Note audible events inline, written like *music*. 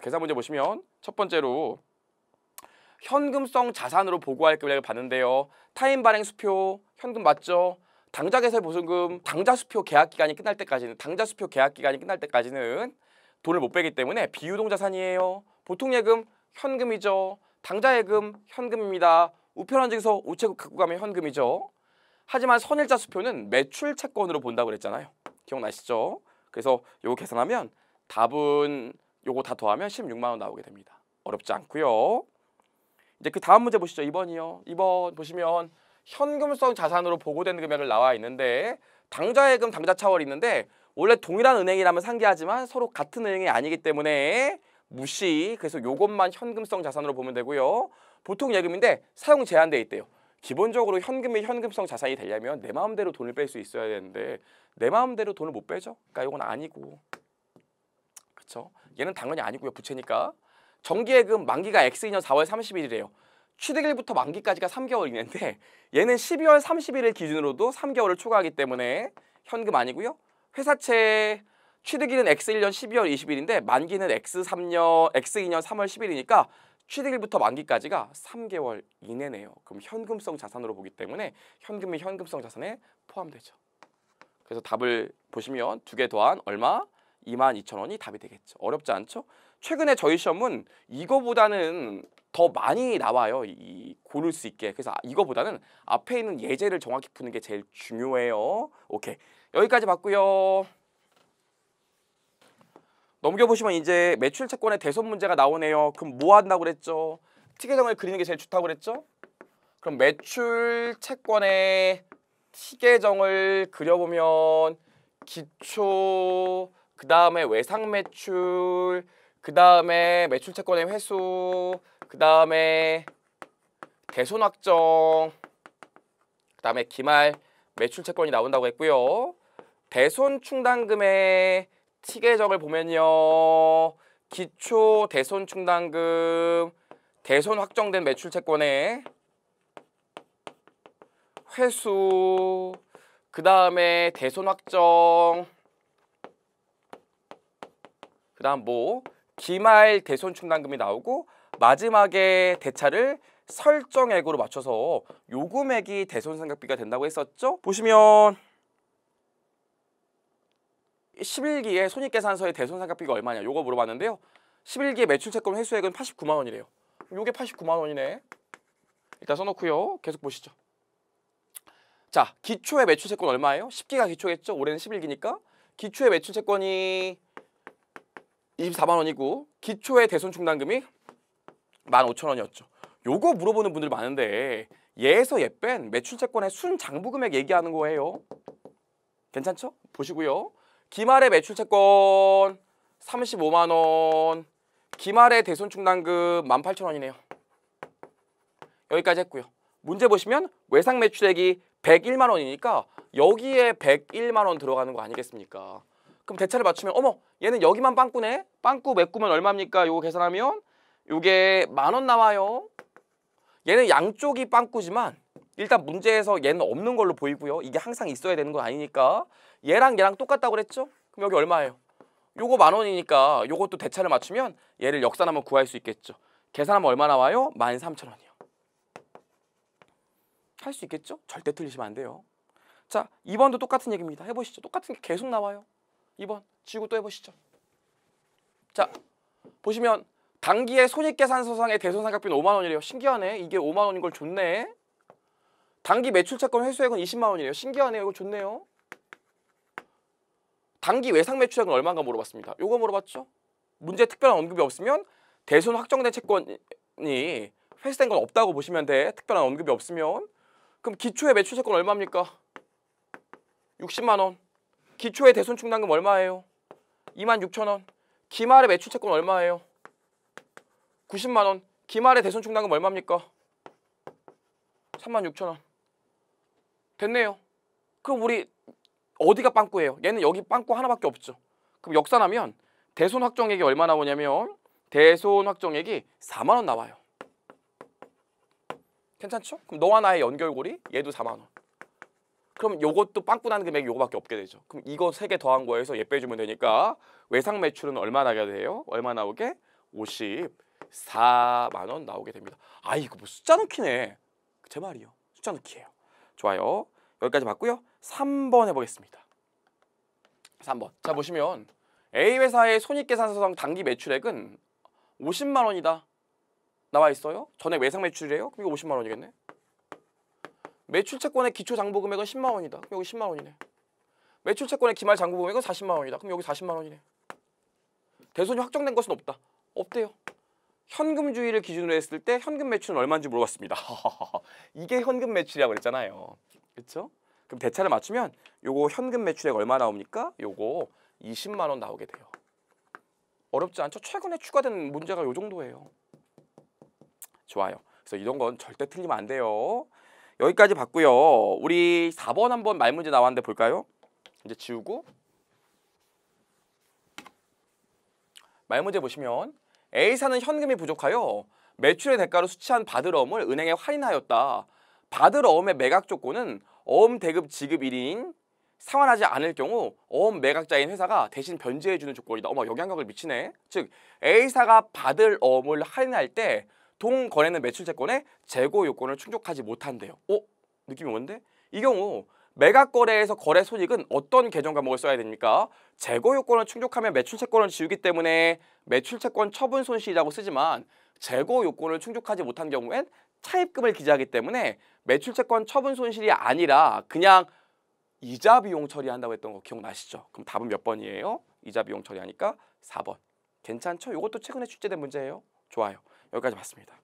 계산 문제 보시면 첫 번째로 현금성 자산으로 보고할 금액을 봤는데요 타임 발행 수표, 현금 맞죠? 당좌 장 개설 보증금, 당좌 수표 계약 기간이 끝날 때까지는 당좌 수표 계약 기간이 끝날 때까지는 돈을 못 빼기 때문에 비유동 자산이에요. 보통 예금 현금이죠. 당좌 예금 현금입니다. 우편한 증서 우체국 갖고 가면 현금이죠. 하지만 선일자 수표는 매출 채권으로 본다고 그랬잖아요. 기억나시죠? 그래서 요거 계산하면 답은 요거 다 더하면 16만 원 나오게 됩니다. 어렵지 않고요. 이제 그 다음 문제 보시죠. 2번이요. 2번 보시면 현금성 자산으로 보고된 금액을 나와 있는데 당좌예금, 당좌차월이 있는데 원래 동일한 은행이라면 상기하지만 서로 같은 은행이 아니기 때문에 무시. 그래서 요것만 현금성 자산으로 보면 되고요. 보통 예금인데 사용 제한되어 있대요. 기본적으로 현금이 현금성 자산이 되려면 내 마음대로 돈을 뺄 수 있어야 되는데 내 마음대로 돈을 못 빼죠? 그러니까 이건 아니고 그렇죠? 얘는 당연히 아니고요. 부채니까. 정기예금 만기가 X년 2 4월 30일이래요. 취득일부터 만기까지가 3개월이는데 *laughs* 얘는 12월 3 1일 기준으로도 3개월을 초과하기 때문에 현금 아니고요. 회사채 취득일은 X1년 12월 20일인데 만기는 X3년, X2년 3월 10일이니까 취득일부터 만기까지가 3개월 이내네요. 그럼 현금성 자산으로 보기 때문에 현금이 현금성 자산에 포함되죠. 그래서 답을 보시면 두개 더한 얼마? 22,000원이 답이 되겠죠. 어렵지 않죠? 최근에 저희 시험은 이거보다는 더 많이 나와요. 이 고를 수 있게. 그래서 아, 이거보다는 앞에 있는 예제를 정확히 푸는 게 제일 중요해요. 오케이. 여기까지 봤고요. 넘겨보시면 이제 매출 채권의 대선 문제가 나오네요. 그럼 뭐 한다고 그랬죠? 티계정을 그리는 게 제일 좋다고 그랬죠? 그럼 매출 채권의 티계정을 그려보면 기초 그 다음에 외상 매출, 그 다음에 매출 채권의 회수, 그 다음에 대손 확정, 그 다음에 기말 매출 채권이 나온다고 했고요. 대손 충당금의 티계적을 보면요. 기초 대손 충당금, 대손 확정된 매출 채권의 회수, 그 다음에 대손 확정, 그 다음 뭐 기말 대손충당금이 나오고 마지막에 대차를 설정액으로 맞춰서 요금액이 대손상각비가 된다고 했었죠? 보시면 11기에 손익계산서의 대손상각비가 얼마냐 요거 물어봤는데요. 11기에 매출채권 회수액은 89만 원이래요. 요게 89만 원이네. 일단 써놓고요. 계속 보시죠. 자, 기초의 매출채권 얼마예요? 10기가 기초겠죠? 올해는 11기니까. 기초의 매출채권이 24만 원이고 기초의 대손 충당금이 15,000원이었죠. 요거 물어보는 분들 많은데 예에서 예 뺀 매출채권의 순장부금액 얘기하는 거예요. 괜찮죠? 보시고요. 기말의 매출채권 35만 원, 기말의 대손충당금 18,000원이네요. 여기까지 했고요. 문제 보시면 외상 매출액이 101만 원이니까 여기에 101만 원 들어가는 거 아니겠습니까? 그럼 대차를 맞추면 어머 얘는 여기만 빵꾸네. 빵꾸 메꾸면 얼마입니까? 요거 계산하면 요게 만 원 나와요. 얘는 양쪽이 빵꾸지만 일단 문제에서 얘는 없는 걸로 보이고요. 이게 항상 있어야 되는 건 아니니까 얘랑 얘랑 똑같다고 그랬죠? 그럼 여기 얼마예요? 요거 만 원이니까 요것도 대차를 맞추면 얘를 역산하면 구할 수 있겠죠. 계산하면 얼마 나와요? 만 삼천 원이요. 할 수 있겠죠? 절대 틀리시면 안 돼요. 자, 이번도 똑같은 얘기입니다. 해보시죠. 똑같은 게 계속 나와요. 2번 지구 또 해보시죠. 자, 보시면 단기의 손익계산서상의 대손상각비는 5만 원이래요. 신기하네. 이게 5만 원인 걸 좋네. 단기 매출채권 회수액은 20만 원이래요. 신기하네요. 이거 좋네요. 단기 외상 매출액은 얼마인가 물어봤습니다. 요거 물어봤죠? 문제 특별한 언급이 없으면 대손 확정된 채권이 회수된 건 없다고 보시면 돼. 특별한 언급이 없으면. 그럼 기초의 매출채권 얼마입니까? 60만 원. 기초의 대손 충당금 얼마예요? 2만 6천 원. 기말의 매출 채권 얼마예요? 90만 원. 기말의 대손 충당금 얼마입니까? 3만 6천 원. 됐네요. 그럼 우리 어디가 빵꾸예요? 얘는 여기 빵꾸 하나밖에 없죠. 그럼 역산하면 대손 확정액이 얼마 나오냐면 대손 확정액이 4만 원 나와요. 괜찮죠? 그럼 너와 나의 연결고리 얘도 4만 원. 그럼 요것도 빵꾸나는 금액이 요거밖에 없게 되죠. 그럼 이거 세 개 더한 거에서 예 빼주면 되니까 외상 매출은 얼마 나게 돼요? 얼마 나오게? 54만 원 나오게 됩니다. 아 이거 뭐 숫자 넣기네. 제 말이요. 숫자 넣기예요. 좋아요. 여기까지 봤고요. 3번 해보겠습니다. 3번. 자 보시면 A 회사의 손익계산서상 단기 매출액은 50만 원이다. 나와 있어요. 전에 외상 매출이래요. 그럼 이거 50만 원이겠네. 매출채권의 기초 장부 금액은 10만 원이다. 그럼 여기 10만 원이네. 매출채권의 기말 장부 금액은 40만 원이다. 그럼 여기 40만 원이네. 대손이 확정된 것은 없다. 없대요. 현금주의를 기준으로 했을 때 현금 매출은 얼마인지 물어봤습니다. *laughs* 이게 현금 매출이라고 그랬잖아요. 그쵸 그럼 대차를 맞추면 요거 현금 매출액 얼마 나옵니까? 요거 20만 원 나오게 돼요. 어렵지 않죠? 최근에 추가된 문제가 요 정도예요. 좋아요. 그래서 이런 건 절대 틀리면 안 돼요. 여기까지 봤고요. 우리 4번 한번 말문제 나왔는데 볼까요? 이제 지우고 말문제 보시면 A사는 현금이 부족하여 매출의 대가로 수취한 받을 어음을 은행에 할인하였다. 받을 어음의 매각 조건은 어음 대급 지급 1인 상환하지 않을 경우 어음 매각자인 회사가 대신 변제해주는 조건이다. 어머 영향력을 미치네. 즉 A사가 받을 어음을 할인할 때 보통 거래는 매출 채권에 재고 요건을 충족하지 못한대요. 어? 느낌이 뭔데이 경우 매각 거래에서 거래 손익은 어떤 계정 과목을 써야 됩니까? 재고 요건을 충족하면 매출 채권을 지우기 때문에 매출 채권 처분 손실이라고 쓰지만 재고 요건을 충족하지 못한 경우엔 차입금을 기재하기 때문에 매출 채권 처분 손실이 아니라 그냥 이자 비용 처리한다고 했던 거 기억나시죠? 그럼 답은 몇 번이에요? 이자 비용 처리하니까 4번. 괜찮죠? 이것도 최근에 출제된 문제예요. 좋아요. 여기까지 봤습니다.